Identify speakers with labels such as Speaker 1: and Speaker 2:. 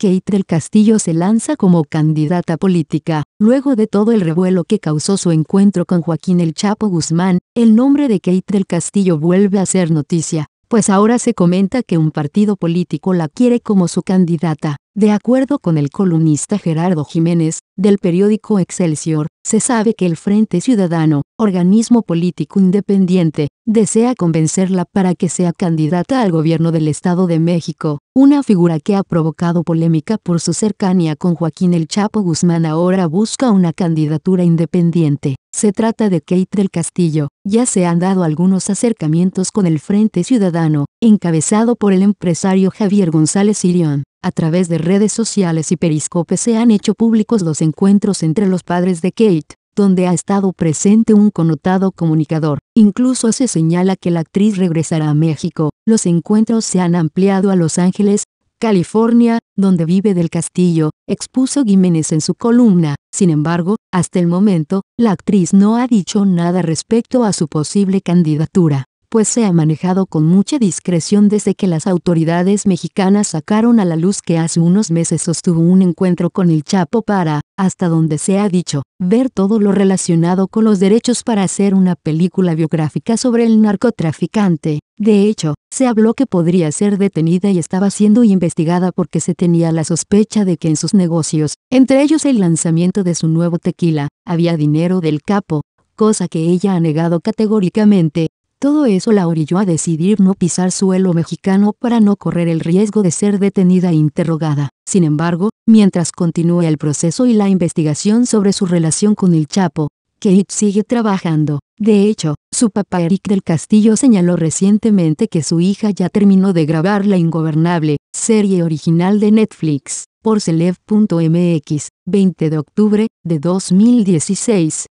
Speaker 1: Kate del Castillo se lanza como candidata política. Luego de todo el revuelo que causó su encuentro con Joaquín el Chapo Guzmán, el nombre de Kate del Castillo vuelve a ser noticia, pues ahora se comenta que un partido político la quiere como su candidata. De acuerdo con el columnista Gerardo Jiménez, del periódico Excelsior, se sabe que el Frente Ciudadano, organismo político independiente, desea convencerla para que sea candidata al gobierno del Estado de México, una figura que ha provocado polémica por su cercanía con Joaquín El Chapo Guzmán ahora busca una candidatura independiente. Se trata de Kate del Castillo, ya se han dado algunos acercamientos con el Frente Ciudadano, encabezado por el empresario Javier González Sirión. A través de redes sociales y periscopes se han hecho públicos los encuentros entre los padres de Kate, donde ha estado presente un connotado comunicador. Incluso se señala que la actriz regresará a México. Los encuentros se han ampliado a Los Ángeles, California, donde vive del castillo, expuso Jiménez en su columna. Sin embargo, hasta el momento, la actriz no ha dicho nada respecto a su posible candidatura pues se ha manejado con mucha discreción desde que las autoridades mexicanas sacaron a la luz que hace unos meses sostuvo un encuentro con el Chapo para, hasta donde se ha dicho, ver todo lo relacionado con los derechos para hacer una película biográfica sobre el narcotraficante. De hecho, se habló que podría ser detenida y estaba siendo investigada porque se tenía la sospecha de que en sus negocios, entre ellos el lanzamiento de su nuevo tequila, había dinero del capo, cosa que ella ha negado categóricamente, todo eso la orilló a decidir no pisar suelo mexicano para no correr el riesgo de ser detenida e interrogada. Sin embargo, mientras continúa el proceso y la investigación sobre su relación con el Chapo, Kate sigue trabajando. De hecho, su papá Eric del Castillo señaló recientemente que su hija ya terminó de grabar La Ingobernable, serie original de Netflix, por Celeb.mx, 20 de octubre de 2016.